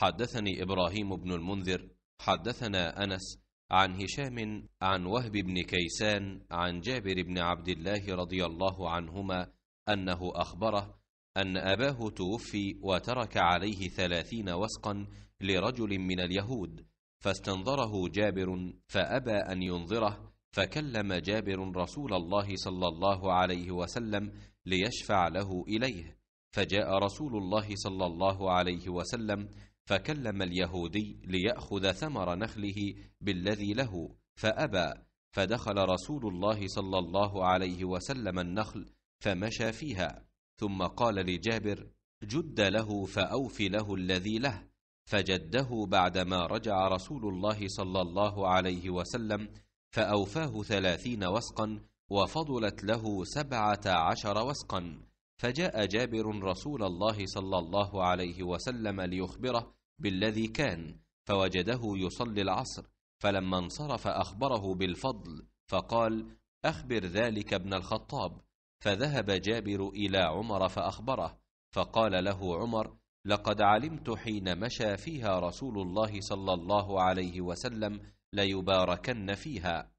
حدثني إبراهيم بن المنذر حدثنا أنس عن هشام عن وهب بن كيسان عن جابر بن عبد الله رضي الله عنهما أنه أخبره أن أباه توفي وترك عليه ثلاثين وسقا لرجل من اليهود فاستنظره جابر فأبى أن ينظره فكلم جابر رسول الله صلى الله عليه وسلم ليشفع له إليه فجاء رسول الله صلى الله عليه وسلم فكلم اليهودي ليأخذ ثمر نخله بالذي له فأبى فدخل رسول الله صلى الله عليه وسلم النخل فمشى فيها ثم قال لجابر جد له فأوف له الذي له فجده بعدما رجع رسول الله صلى الله عليه وسلم فأوفاه ثلاثين وسقا وفضلت له سبعة عشر وسقا فجاء جابر رسول الله صلى الله عليه وسلم ليخبره بالذي كان فوجده يصلي العصر فلما انصرف اخبره بالفضل فقال اخبر ذلك ابن الخطاب فذهب جابر الى عمر فاخبره فقال له عمر لقد علمت حين مشى فيها رسول الله صلى الله عليه وسلم ليباركن فيها